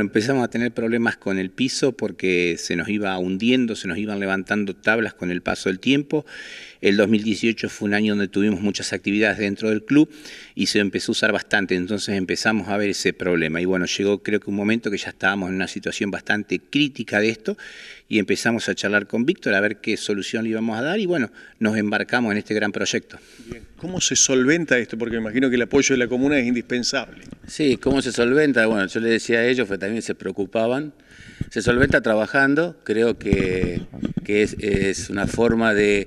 empezamos a tener problemas con el piso porque se nos iba hundiendo, se nos iban levantando tablas con el paso del tiempo. El 2018 fue un año donde tuvimos muchas actividades dentro del club y se empezó a usar bastante, entonces empezamos a ver ese problema. Y bueno, llegó creo que un momento que ya estábamos en una situación bastante crítica de esto y empezamos a charlar con Víctor a ver qué solución le íbamos a dar y bueno, nos embarcamos en este gran proyecto. ¿Cómo se solventa esto? Porque me imagino que el apoyo de la comuna es indispensable. Sí, ¿cómo se solventa? Bueno, yo le decía a ellos, que también se preocupaban. Se solventa trabajando, creo que, es una forma de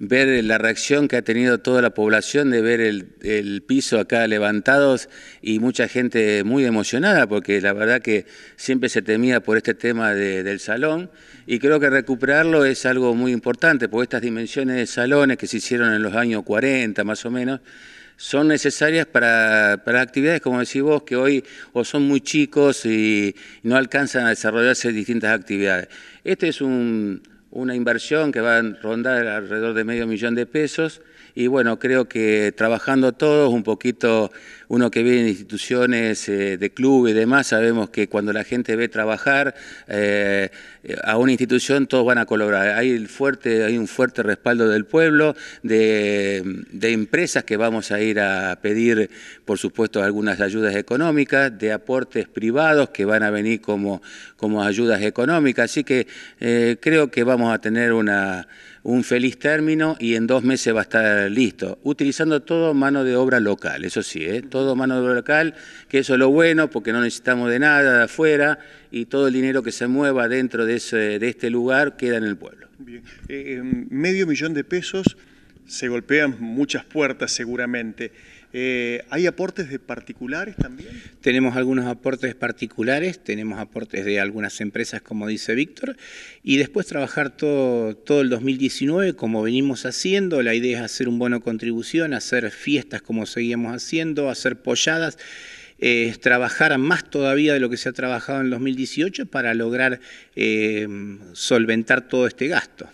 ver eh, la reacción que ha tenido toda la población, de ver el, piso acá levantados y mucha gente muy emocionada, porque la verdad que siempre se temía por este tema del salón y creo que recuperarlo es algo muy importante, porque estas dimensiones de salones que se hicieron en los años 40 más o menos, son necesarias para, para, actividades, como decís vos, que hoy o son muy chicos y no alcanzan a desarrollarse distintas actividades. Este es un, una inversión que va a rondar alrededor de medio millón de pesos y bueno, creo que trabajando todos un poquito uno que ve en instituciones eh, de club y demás, sabemos que cuando la gente ve trabajar eh, a una institución, todos van a colaborar. Hay, fuerte, hay un fuerte respaldo del pueblo, de, empresas que vamos a ir a pedir, por supuesto, algunas ayudas económicas, de aportes privados que van a venir como, ayudas económicas. Así que eh, creo que vamos a tener una, un feliz término y en dos meses va a estar listo, utilizando todo mano de obra local, eso sí, todo todo mano de local, que eso es lo bueno porque no necesitamos de nada de afuera y todo el dinero que se mueva dentro de, este lugar queda en el pueblo. Eh, eh, medio millón de pesos se golpean muchas puertas seguramente. Eh, ¿Hay aportes de particulares también? Tenemos algunos aportes particulares, tenemos aportes de algunas empresas, como dice Víctor, y después trabajar todo, todo el 2019 como venimos haciendo. La idea es hacer un bono contribución, hacer fiestas como seguimos haciendo, hacer polladas. Eh, trabajar más todavía de lo que se ha trabajado en el 2018 para lograr eh, solventar todo este gasto.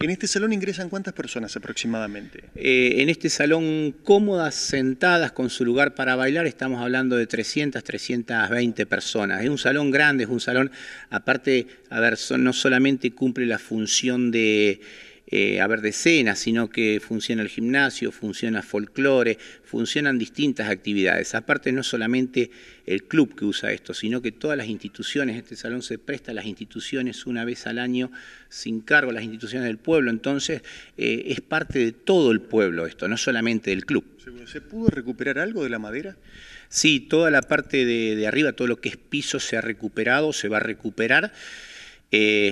¿En este salón ingresan cuántas personas aproximadamente? Eh, en este salón cómodas, sentadas, con su lugar para bailar, estamos hablando de 300, 320 personas. Es un salón grande, es un salón, aparte, a ver, no solamente cumple la función de eh, haber decenas, sino que funciona el gimnasio, funciona folclore, funcionan distintas actividades. Aparte, no solamente el club que usa esto, sino que todas las instituciones, este salón se presta a las instituciones una vez al año sin cargo, las instituciones del pueblo, entonces eh, es parte de todo el pueblo esto, no solamente del club. ¿Se pudo recuperar algo de la madera? Sí, toda la parte de arriba, todo lo que es piso se ha recuperado, se va a recuperar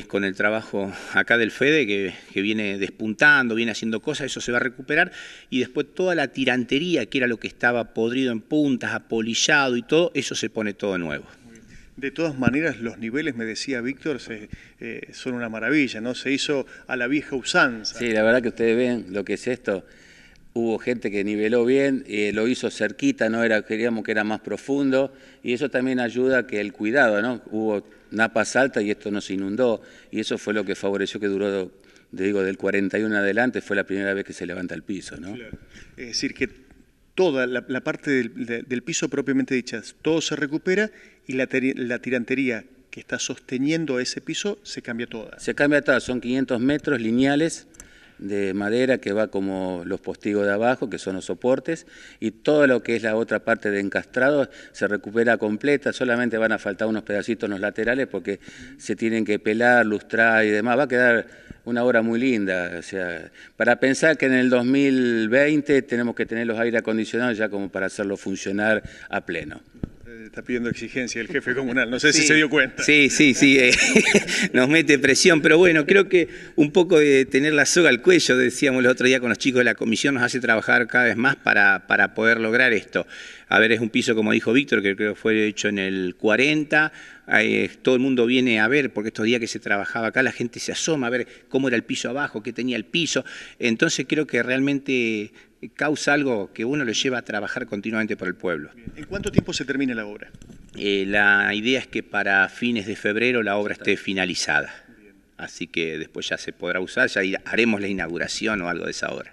con el trabajo acá del FEDE que, viene despuntando, viene haciendo cosas, eso se va a recuperar y después toda la tirantería que era lo que estaba podrido en puntas, apolillado y todo, eso se pone todo nuevo. De todas maneras, los niveles, me decía Víctor, eh, son una maravilla, ¿no? Se hizo a la vieja usanza. Sí, la verdad que ustedes ven lo que es esto. Hubo gente que niveló bien, eh, lo hizo cerquita, no queríamos que era más profundo, y eso también ayuda que el cuidado, ¿no? Hubo Napa salta y esto nos inundó y eso fue lo que favoreció que duró digo, del 41 adelante fue la primera vez que se levanta el piso, ¿no? Es decir, que toda la, parte del, piso propiamente dicha, todo se recupera y la, la, tirantería que está sosteniendo ese piso se cambia toda. Se cambia toda, son 500 metros lineales de madera que va como los postigos de abajo, que son los soportes, y todo lo que es la otra parte de encastrado se recupera completa, solamente van a faltar unos pedacitos en los laterales porque se tienen que pelar, lustrar y demás. Va a quedar una obra muy linda, o sea, para pensar que en el 2020 tenemos que tener los aire acondicionados ya como para hacerlo funcionar a pleno. Está pidiendo exigencia el jefe comunal, no sé si se dio cuenta. Sí, sí, sí, eh, nos mete presión, pero bueno, creo que un poco de tener la soga al cuello, decíamos el otro día con los chicos de la comisión, nos hace trabajar cada vez más para, para poder lograr esto. A ver, es un piso, como dijo Víctor, que creo que fue hecho en el 40, todo el mundo viene a ver, porque estos días que se trabajaba acá, la gente se asoma a ver cómo era el piso abajo, qué tenía el piso. Entonces creo que realmente causa algo que uno lo lleva a trabajar continuamente por el pueblo. ¿En cuánto tiempo se termina la obra? Eh, la idea es que para fines de febrero la obra esté finalizada. Así que después ya se podrá usar, ya haremos la inauguración o algo de esa obra.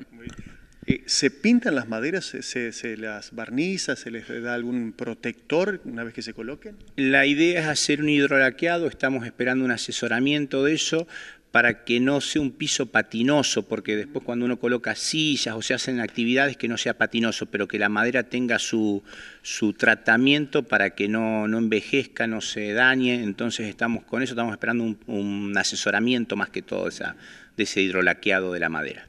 Eh, ¿Se pintan las maderas? Se, se, las barniza? ¿Se les da algún protector una vez que se coloquen? La idea es hacer un hidrolaqueado, estamos esperando un asesoramiento de eso para que no sea un piso patinoso, porque después cuando uno coloca sillas o se hacen actividades que no sea patinoso, pero que la madera tenga su, su tratamiento para que no, envejezca, no se dañe. Entonces estamos con eso, estamos esperando un, asesoramiento más que todo esa, de ese hidrolaqueado de la madera.